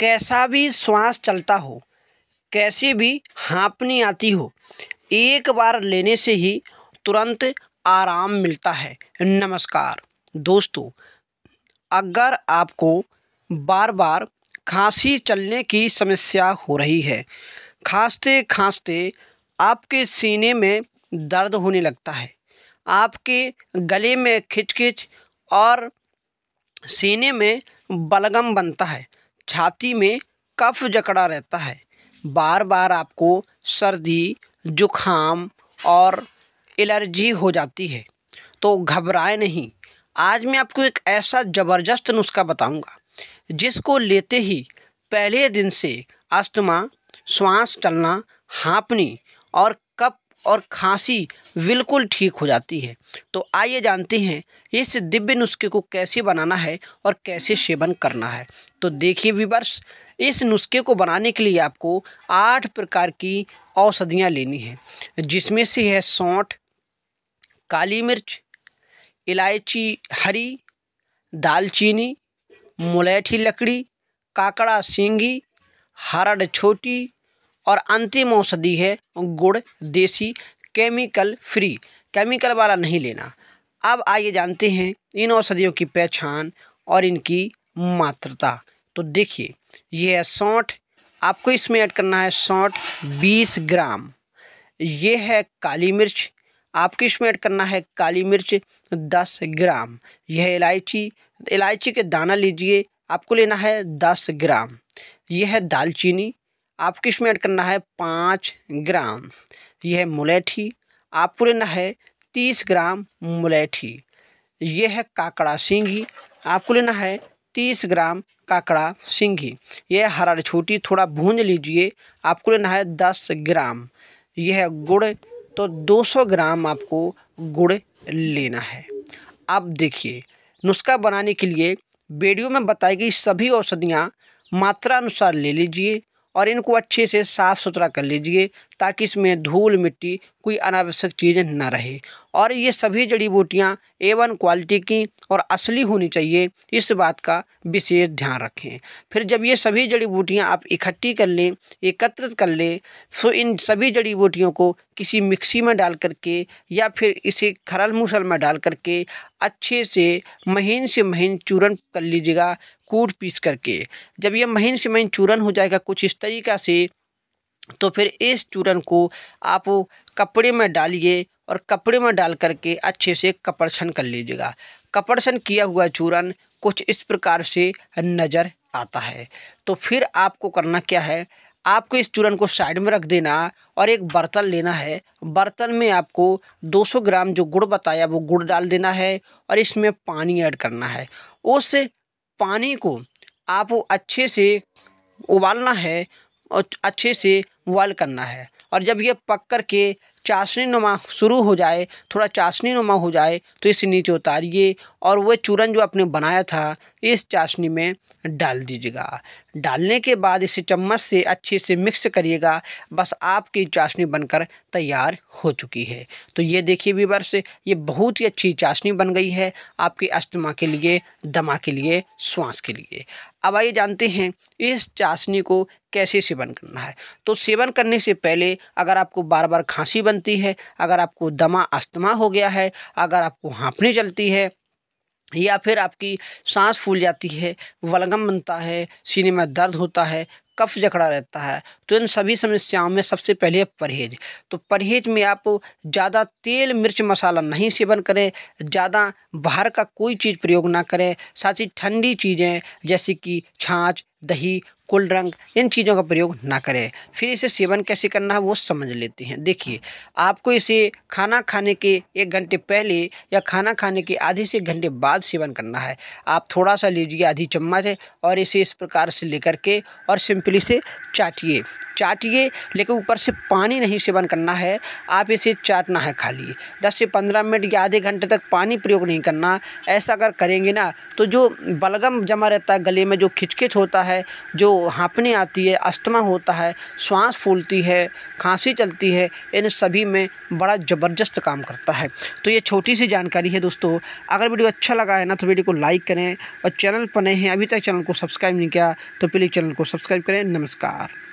कैसा भी श्वास चलता हो कैसी भी हाँपनी आती हो एक बार लेने से ही तुरंत आराम मिलता है नमस्कार दोस्तों अगर आपको बार बार खांसी चलने की समस्या हो रही है खांसते खांसते आपके सीने में दर्द होने लगता है आपके गले में खिचखिच और सीने में बलगम बनता है छाती में कफ जकड़ा रहता है बार बार आपको सर्दी जुखाम और एलर्जी हो जाती है तो घबराए नहीं आज मैं आपको एक ऐसा ज़बरदस्त नुस्खा बताऊंगा जिसको लेते ही पहले दिन से अस्थमा श्वास चलना हाँपनी और और खांसी बिल्कुल ठीक हो जाती है तो आइए जानते हैं इस दिव्य नुस्खे को कैसे बनाना है और कैसे सेवन करना है तो देखिए विवर्स इस नुस्खे को बनाने के लिए आपको आठ प्रकार की औषधियाँ लेनी है जिसमें से है सौठ काली मिर्च इलायची हरी दालचीनी मुलैठी लकड़ी काकड़ा सेंगी हरड़ छोटी और अंतिम औषधि है गुड़ देसी केमिकल फ्री केमिकल वाला नहीं लेना अब आइए जानते हैं इन औषधियों की पहचान और इनकी मात्रता तो देखिए यह है सौठ आपको इसमें ऐड करना है सौठ बीस ग्राम ये है काली मिर्च आपको इसमें ऐड करना है काली मिर्च दस ग्राम यह इलायची इलायची के दाना लीजिए आपको लेना है दस ग्राम यह है दालचीनी आपको इसमें ऐड करना है पाँच ग्राम यह है मुलेठी आपको लेना है तीस ग्राम मुलेठी यह है काकड़ा सिंघी आपको लेना है तीस ग्राम काकड़ा सिंघी यह हरा छोटी थोड़ा भूंज लीजिए आपको लेना है दस ग्राम यह है गुड़ तो दो सौ ग्राम आपको गुड़ लेना है अब देखिए नुस्खा बनाने के लिए वीडियो में बताई गई सभी औषधियाँ मात्रा अनुसार ले लीजिए और इनको अच्छे से साफ़ सुथरा कर लीजिए ताकि इसमें धूल मिट्टी कोई अनावश्यक चीज़ ना रहे और ये सभी जड़ी बूटियाँ ए वन क्वालिटी की और असली होनी चाहिए इस बात का विशेष ध्यान रखें फिर जब ये सभी जड़ी बूटियाँ आप इकट्ठी कर लें एकत्रित कर लें तो इन सभी जड़ी बूटियों को किसी मिक्सी में डाल करके या फिर इसे खरल मूसल में डाल करके अच्छे से महीन से महीन चूरन कर लीजिएगा कूट पीस करके जब यह महीन से महीन चूरन हो जाएगा कुछ इस तरीका से तो फिर इस चूरन को आप कपड़े में डालिए और कपड़े में डाल करके अच्छे से कपड़छन कर लीजिएगा कपड़छन किया हुआ चूरन कुछ इस प्रकार से नज़र आता है तो फिर आपको करना क्या है आपको इस चूरन को साइड में रख देना और एक बर्तन लेना है बर्तन में आपको 200 ग्राम जो गुड़ बताया वो गुड़ डाल देना है और इसमें पानी ऐड करना है उस पानी को आप अच्छे से उबालना है और अच्छे से बॉयल करना है और जब ये पक कर के चाशनी नुमा शुरू हो जाए थोड़ा चाशनी नुमा हो जाए तो इसे नीचे उतारिए और वह चूरन जो आपने बनाया था इस चाशनी में डाल दीजिएगा डालने के बाद इसे चम्मच से अच्छे से मिक्स करिएगा बस आपकी चाशनी बनकर तैयार हो चुकी है तो ये देखिए वीवर से ये बहुत ही अच्छी चाशनी बन गई है आपके अस्थमा के लिए दमा के लिए श्वास के लिए अब आइए जानते हैं इस चाशनी को कैसे सेवन करना है तो सेवन करने से पहले अगर आपको बार बार खांसी बनती है अगर आपको दमा अस्थमा हो गया है अगर आपको हाँपनी चलती है या फिर आपकी सांस फूल जाती है वलगम बनता है सीने में दर्द होता है कफ जकड़ा रहता है तो इन सभी समस्याओं में सबसे पहले परहेज तो परहेज में आप ज़्यादा तेल मिर्च मसाला नहीं सेवन करें ज़्यादा बाहर का कोई चीज़ प्रयोग ना करें साथ ही ठंडी चीज़ें जैसे कि छाछ दही कोल्ड रंग इन चीज़ों का प्रयोग ना करें फिर इसे सेवन कैसे करना है वो समझ लेते हैं देखिए आपको इसे खाना खाने के एक घंटे पहले या खाना खाने के आधे से घंटे बाद सेवन करना है आप थोड़ा सा लीजिए आधी चम्मच और इसे इस प्रकार से लेकर के और सिंपली से चाटिए चाटिए लेकिन ऊपर से पानी नहीं सेवन करना है आप इसे चाटना है खाली दस से पंद्रह मिनट या आधे घंटे तक पानी प्रयोग नहीं करना ऐसा अगर करेंगे ना तो जो बलगम जमा रहता है गले में जो खिचखिच होता है है जो हाँपनी आती है अस्थमा होता है श्वास फूलती है खांसी चलती है इन सभी में बड़ा ज़बरदस्त काम करता है तो ये छोटी सी जानकारी है दोस्तों अगर वीडियो अच्छा लगा है ना तो वीडियो को लाइक करें और चैनल पर नए हैं अभी तक चैनल को सब्सक्राइब नहीं किया तो प्लीज़ चैनल को सब्सक्राइब करें नमस्कार